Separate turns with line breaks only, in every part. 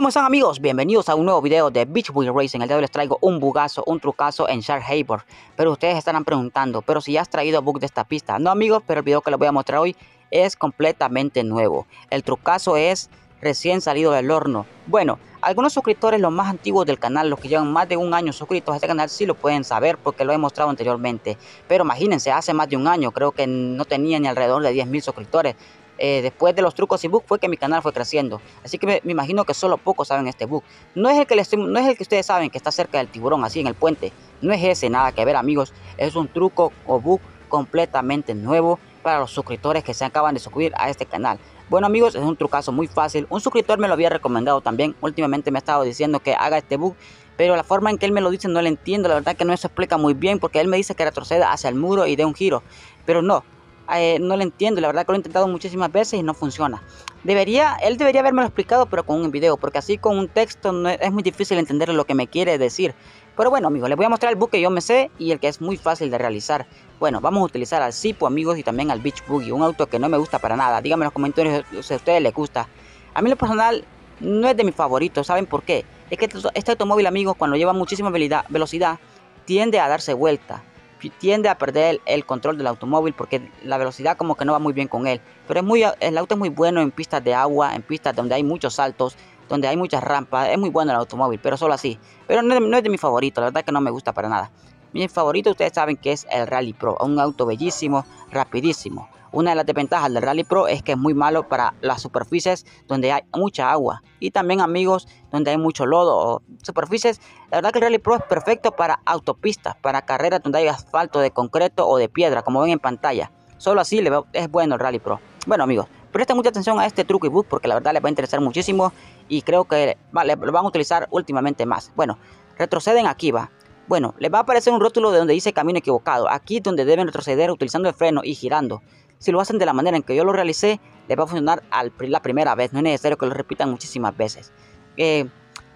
¿Cómo están amigos? Bienvenidos a un nuevo video de Beach Boy Racing. El día de hoy les traigo un bugazo, un trucazo en Shark Harbor. Pero ustedes estarán preguntando, pero si ya has traído bug de esta pista. No amigos, pero el video que les voy a mostrar hoy es completamente nuevo. El trucazo es recién salido del horno. Bueno, algunos suscriptores, los más antiguos del canal, los que llevan más de un año suscritos a este canal, sí lo pueden saber porque lo he mostrado anteriormente. Pero imagínense, hace más de un año, creo que no tenía ni alrededor de 10.000 suscriptores. Eh, después de los trucos y book fue que mi canal fue creciendo. Así que me, imagino que solo pocos saben este bug No es, el que no es el que ustedes saben que está cerca del tiburón, así en el puente. No es ese, nada que ver amigos. Es un truco o bug completamente nuevo para los suscriptores que se acaban de suscribir a este canal. Bueno amigos, es un trucazo muy fácil. Un suscriptor me lo había recomendado también. Últimamente me ha estado diciendo que haga este bug pero la forma en que él me lo dice no lo entiendo, la verdad que no se explica muy bien porque él me dice que retroceda hacia el muro y dé un giro, pero no, eh, no lo entiendo. La verdad que lo he intentado muchísimas veces y no funciona. Debería, él debería haberme explicado, pero con un video, porque así con un texto es, muy difícil entender lo que me quiere decir. Pero bueno, amigos, les voy a mostrar el buque que yo me sé y el que es muy fácil de realizar. Bueno, vamos a utilizar al Zipo, amigos, y también al Beach Boogie, un auto que no me gusta para nada. Díganme en los comentarios si a ustedes les gusta. A mí lo personal no es de mis favoritos, ¿saben por qué? Es que este, este automóvil, amigos, cuando lleva muchísima velocidad, tiende a darse vuelta tiende a perder el, control del automóvil porque la velocidad como que no va muy bien con él. Pero es muy, el auto es muy bueno en pistas de agua, en pistas donde hay muchos saltos, donde hay muchas rampas. Es muy bueno el automóvil, pero solo así. Pero no, es de mi favorito, la verdad que no me gusta para nada. Mi favorito ustedes saben que es el Rally Pro, un auto bellísimo, rapidísimo. Una de las desventajas del Rally Pro es que es muy malo para las superficies donde hay mucha agua y también amigos donde hay mucho lodo o superficies. La verdad que el Rally Pro es perfecto para autopistas, para carreras donde hay asfalto de concreto o de piedra, como ven en pantalla. Solo así es bueno el Rally Pro. Bueno amigos, presten mucha atención a este truco y bus porque la verdad les va a interesar muchísimo y creo que lo van a utilizar últimamente más. Bueno, retroceden aquí va. Bueno, les va a aparecer un rótulo de donde dice camino equivocado. Aquí es donde deben retroceder utilizando el freno y girando. Si lo hacen de la manera en que yo lo realicé, les va a funcionar al, la primera vez. No es necesario que lo repitan muchísimas veces. Eh,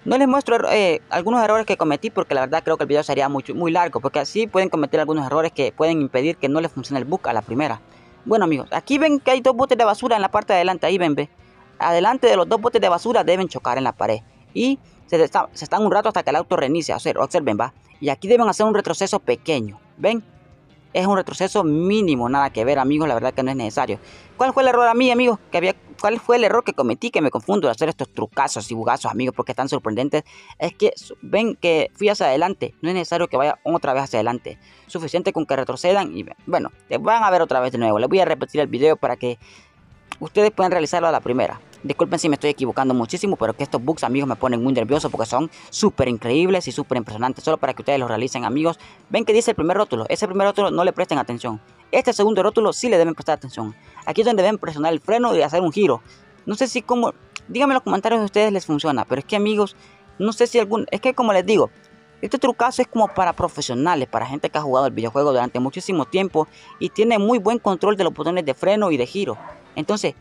no les muestro eh, algunos errores que cometí porque la verdad creo que el video sería muy, muy largo. Porque así pueden cometer algunos errores que pueden impedir que no les funcione el bug a la primera. Bueno amigos, aquí ven que hay dos botes de basura en la parte de adelante. Ahí ven, ve. Adelante de los dos botes de basura deben chocar en la pared. Y se, se están un rato hasta que el auto reinicia. O observen, va. Y aquí deben hacer un retroceso pequeño. ¿Ven? es un retroceso mínimo, nada que ver amigos, la verdad que no es necesario. ¿Cuál fue el error a mí amigos? había, ¿Cuál fue el error que cometí que me confundo de hacer estos trucazos y bugazos amigos porque están sorprendentes? Es que ven que fui hacia adelante, no es necesario que vaya otra vez hacia adelante, suficiente con que retrocedan y bueno, te van a ver otra vez de nuevo, les voy a repetir el video para que ustedes puedan realizarlo a la primera. Disculpen si me estoy equivocando muchísimo, pero que estos bugs, amigos, me ponen muy nervioso porque son súper increíbles y súper impresionantes. Solo para que ustedes lo realicen, amigos. Ven que dice el primer rótulo. Ese primer rótulo no le presten atención. Este segundo rótulo sí le deben prestar atención. Aquí es donde deben presionar el freno y hacer un giro. No sé si como... Díganme en los comentarios si ustedes les funciona. Pero es que, amigos, no sé si algún... Es que como les digo, este trucazo es como para profesionales, para gente que ha jugado el videojuego durante muchísimo tiempo y tiene muy buen control de los botones de freno y de giro. Entonces,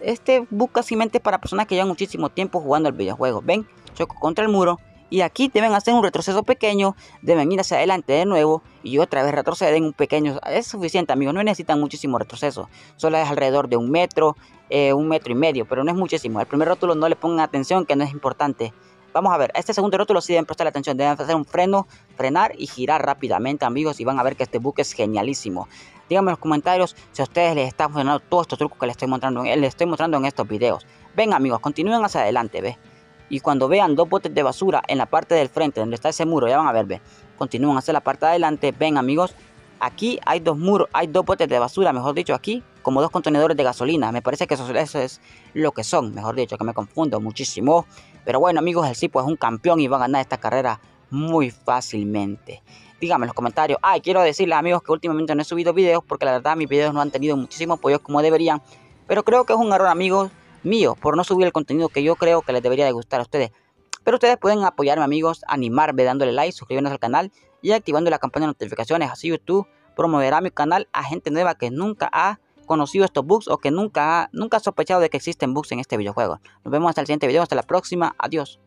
este busca cimientos para personas que llevan muchísimo tiempo jugando el videojuego. Ven, choco contra el muro. Y aquí deben hacer un retroceso pequeño, deben ir hacia adelante de nuevo y otra vez retroceden un pequeño. Es suficiente, amigos, no necesitan muchísimo retroceso. Solo es alrededor de un metro, eh, un metro y medio, pero no es muchísimo. Al primer rótulo no le pongan atención, que no es importante. Vamos a ver, este segundo rótulo sí deben prestar atención, deben hacer un freno, frenar y girar rápidamente amigos y van a ver que este buque es genialísimo. Díganme en los comentarios si a ustedes les están funcionando todos estos trucos que les estoy mostrando, eh, les estoy mostrando en estos videos. Ven amigos, continúen hacia adelante, ve. Y cuando vean dos botes de basura en la parte del frente, donde está ese muro, ya van a ver, ve. Continúen hacia la parte de adelante, ven amigos. Aquí hay dos muros, hay dos botes de basura, mejor dicho, aquí como dos contenedores de gasolina. Me parece que eso, es lo que son, mejor dicho, que me confundo muchísimo. Pero bueno, amigos, el Cipo es un campeón y va a ganar esta carrera muy fácilmente. Díganme en los comentarios. Ay, ah, quiero decirles, amigos, que últimamente no he subido videos porque la verdad mis videos no han tenido muchísimo apoyo como deberían. Pero creo que es un error, amigos, mío, por no subir el contenido que yo creo que les debería de gustar a ustedes. Pero ustedes pueden apoyarme, amigos, animarme dándole like, suscribiéndose al canal y activando la campana de notificaciones. Así YouTube promoverá mi canal a gente nueva que nunca ha conocido estos bugs o que nunca, nunca ha sospechado de que existen bugs en este videojuego. Nos vemos hasta el siguiente video, hasta la próxima, adiós.